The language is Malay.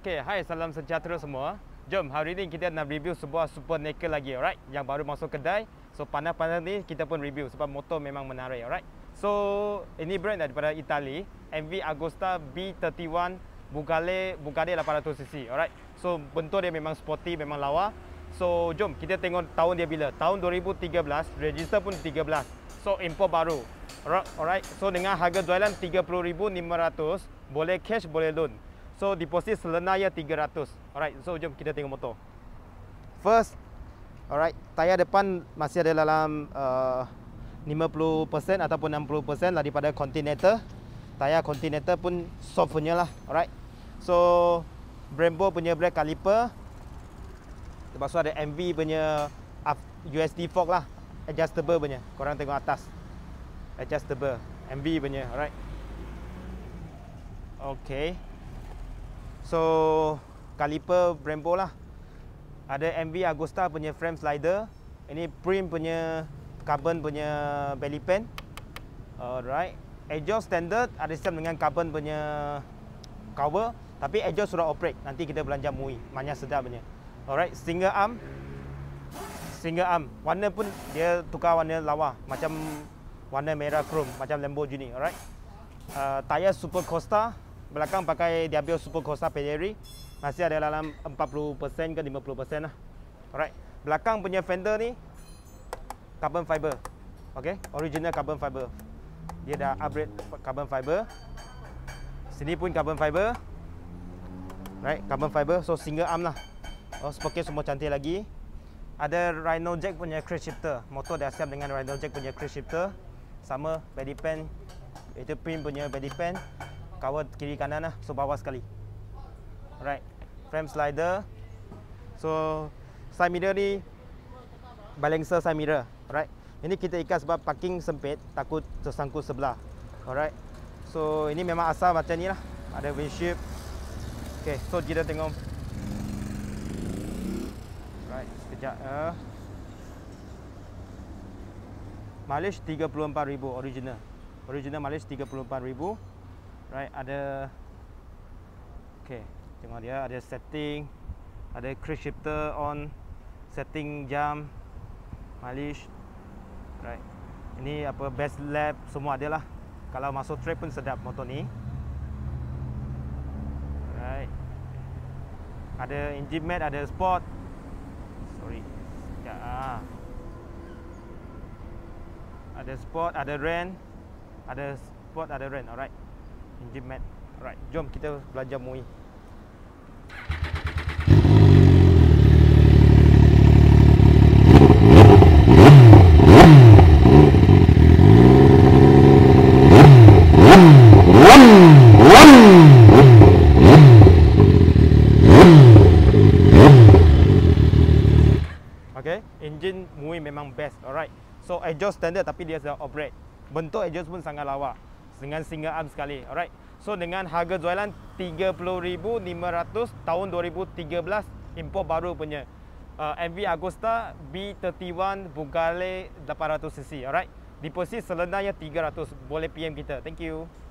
Okey, hai salam sejahtera semua. Jom hari ni kita nak review sebuah super naked lagi, alright? Yang baru masuk kedai. So panas-panas ni kita pun review sebab motor memang menarik, alright? So ini brand daripada Itali, MV Agusta B31 Bugale Bugale 800cc, alright? So bentuk dia memang sporty, memang lawa. So jom kita tengok tahun dia bila. Tahun 2013, register pun 13. So import baru. Alright, so dengan harga jualan 30,500 boleh cash boleh loan. So di posisi selenaya 300 Alright so jom kita tengok motor First Alright Tayar depan masih ada dalam uh, 50% ataupun 60% lah daripada Continental Tayar Continental pun soft punya lah Alright So Brembo punya brake caliper Lepas tu ada MV punya USD fork lah Adjustable punya Korang tengok atas Adjustable MV punya Alright Okay So caliper Brembo lah. Ada MV Agusta punya frame slider. Ini Prim punya carbon punya belly pan. Alright. Adjust standard ada sistem dengan carbon punya cover tapi adjust sudah operate. Nanti kita belanja MUI. Manya sedap punya. Alright, single arm. Single arm. Warna pun dia tukar warna lawa macam warna merah chrome macam Lamborghini, alright. Uh, tayar Super Costa belakang pakai Diabio Super Corsa Pedieri masih ada dalam 40% ke 50% lah. Alright. Belakang punya fender ni carbon fiber. Okey, original carbon fiber. Dia dah upgrade carbon fiber. Sini pun carbon fiber. Right, carbon fiber so single arm lah. Oh, spoket semua cantik lagi. Ada Rhino Jack punya crash shifter. Motor dah siap dengan Rhino Jack punya crash shifter. Sama belly pan itu pin punya belly pan cover kiri kanan lah so bawah sekali right frame slider so side mirror ni balancer side mirror right ini kita ikat sebab parking sempit takut tersangkut sebelah alright so ini memang asal macam ni lah ada windshield ok so kita tengok right sekejap uh. mileage 34,000 original original mileage 34,000 right ada okay, tengok dia ada setting ada cruise shifter on setting jam malish, right ini apa best lap semua ada lah kalau masuk trip pun sedap motor ni right ada engine mat ada sport sorry ya ah. ada sport ada rain ada sport ada rain alright engine mat Alright, jom kita belajar MUI engine MUI memang best alright so adjust standard tapi dia sudah operate bentuk adjust pun sangat lawak dengan single arm sekali alright so dengan harga jualan 30500 tahun 2013 import baru punya uh, MV Agusta B31 Bugale 800cc alright deposit selenanya 300 boleh PM kita thank you